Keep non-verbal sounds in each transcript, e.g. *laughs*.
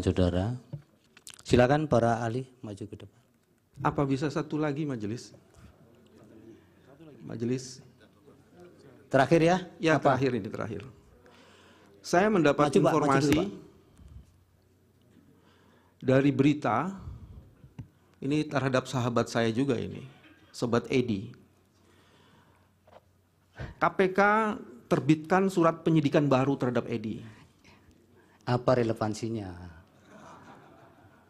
kesehatan saudara. Silakan para ahli maju ke depan. Apa bisa satu lagi majelis? Majelis. Terakhir ya? Ya Apa? terakhir ini terakhir. Saya mendapat maju, informasi maju, dari berita ini terhadap sahabat saya juga ini, sobat Edi. KPK terbitkan surat penyidikan baru terhadap Edi. Apa relevansinya?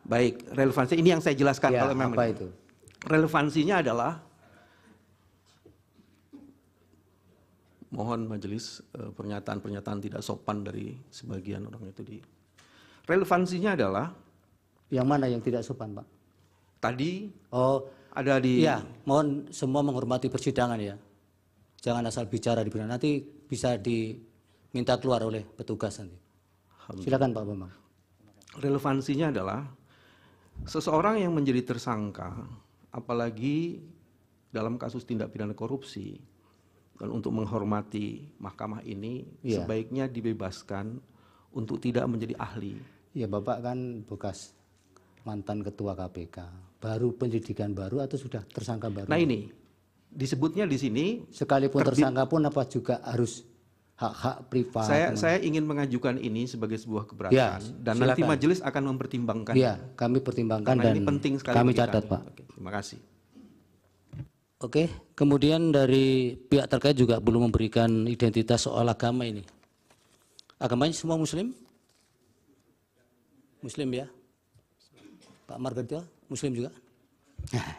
Baik, relevansi ini yang saya jelaskan ya, kalau memang. itu? Relevansinya adalah mohon majelis eh, pernyataan-pernyataan tidak sopan dari sebagian orang itu di relevansinya adalah yang mana yang tidak sopan pak tadi oh ada di ya mohon semua menghormati persidangan ya jangan asal bicara di benar. nanti bisa diminta keluar oleh petugas nanti silakan pak bambang relevansinya adalah seseorang yang menjadi tersangka, apalagi dalam kasus tindak pidana korupsi, dan untuk menghormati mahkamah ini ya. sebaiknya dibebaskan untuk tidak menjadi ahli. Ya Bapak kan bekas mantan ketua KPK, baru pendidikan baru atau sudah tersangka baru? Nah ini disebutnya di sini. Sekalipun tersangka pun apa juga harus hak-hak privat. Saya saya ingin mengajukan ini sebagai sebuah keberatan ya, dan silakan. nanti majelis akan mempertimbangkan. Ya, kami pertimbangkan dan ini penting sekali kami catat, kami. Pak. Oke, terima kasih. Oke, kemudian dari pihak terkait juga belum memberikan identitas soal agama ini. Agamanya semua muslim? Muslim ya? Pak Margarito, muslim juga? *laughs*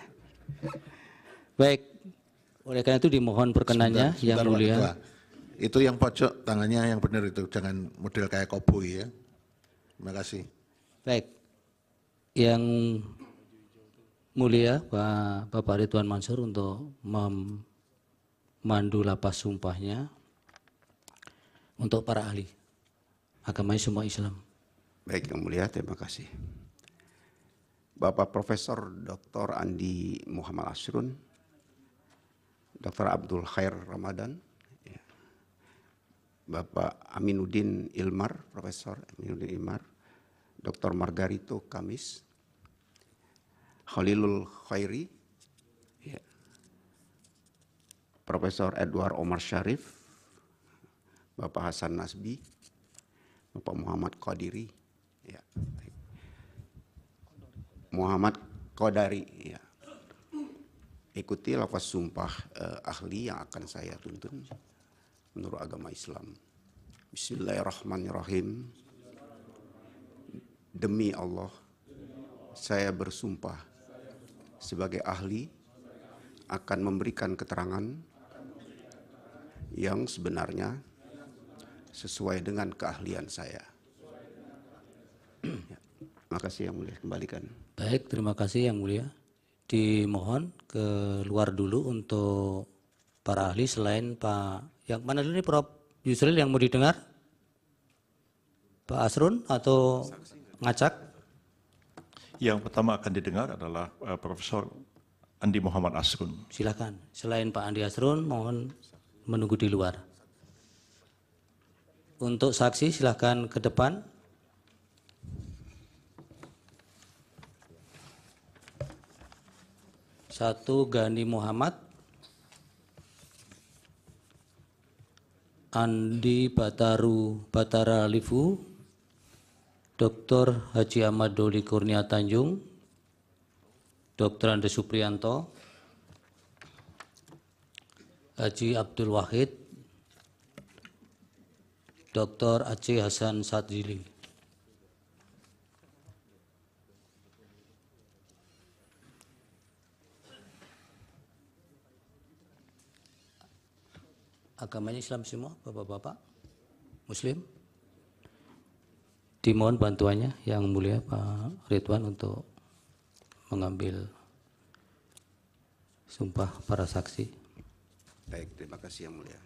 Baik, oleh karena itu dimohon perkenannya yang mulia. Pak. Itu yang pojok tangannya yang benar itu, jangan model kayak koboi ya. Terima kasih. Baik. Yang mulia Pak Bapak Ridwan Mansur untuk memandu lapas sumpahnya untuk para ahli agama semua Islam. Baik yang mulia, terima kasih. Bapak Profesor Dr. Andi Muhammad Asrun, Dr. Abdul Khair Ramadan, Bapak Aminuddin Ilmar, Profesor Aminuddin Ilmar, Dr. Margarito Kamis, Khalilul Khairi, ya. Profesor Edward Omar Sharif, Bapak Hasan Nasbi, Bapak Muhammad Qadiri, ya. Muhammad Qadari, ya. Ikuti lafaz sumpah eh, ahli yang akan saya tuntun menurut agama Islam. Bismillahirrahmanirrahim. Demi Allah, saya bersumpah sebagai ahli akan memberikan keterangan yang sebenarnya sesuai dengan keahlian saya. Ya, terima kasih yang mulia, kembalikan. Baik, terima kasih yang mulia. Dimohon keluar dulu untuk para ahli selain Pak yang mana dulu nih Prof? Yusril yang mau didengar? Pak Asrun atau Ngacak? Yang pertama akan didengar adalah uh, Profesor Andi Muhammad Asrun. Silakan. Selain Pak Andi Asrun, mohon menunggu di luar. Untuk saksi silahkan ke depan. Satu Gani Muhammad, Andi Bataru Batara Livu, Dr. Haji Ahmad Doli Kurnia Tanjung, Dr. Andes Suprianto, Haji Abdul Wahid, Dr. Aceh Hasan Sadili. agamanya Islam semua, Bapak-bapak? Muslim? Dimohon bantuannya yang mulia Pak Ridwan untuk mengambil sumpah para saksi. Baik, terima kasih yang mulia.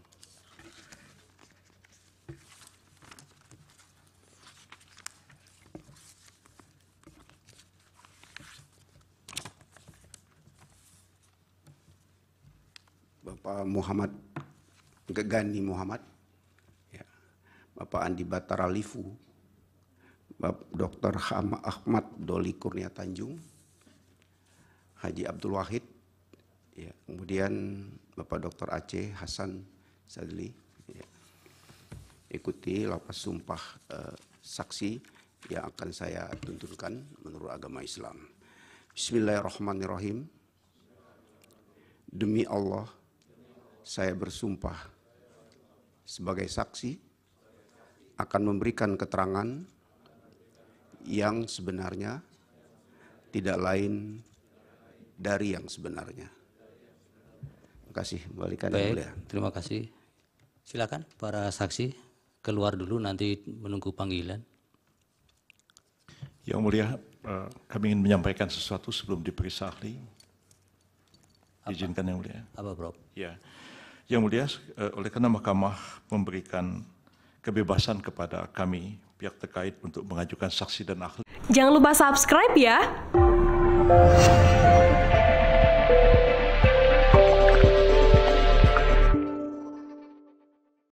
Bapak Muhammad Gani Muhammad, ya. Bapak Andi Batara Lifu, Bapak Dr. Ahmad Doli Kurnia Tanjung, Haji Abdul Wahid, ya. kemudian Bapak Dr. Aceh Hasan Sadli. Ya. Ikuti lapas sumpah eh, saksi yang akan saya tuntunkan menurut agama Islam. Bismillahirrahmanirrahim. Demi Allah, saya bersumpah sebagai saksi akan memberikan keterangan yang sebenarnya tidak lain dari yang sebenarnya. Terima kasih, balikan Baik, ya. Terima kasih. Silakan para saksi keluar dulu nanti menunggu panggilan. Yang mulia, eh, kami ingin menyampaikan sesuatu sebelum diperiksa ahli. Apa? Izinkan yang mulia. Apa, Bro? Ya. Yang mulia, eh, oleh karena mahkamah memberikan kebebasan kepada kami, pihak terkait untuk mengajukan saksi dan ahli. Jangan lupa subscribe ya.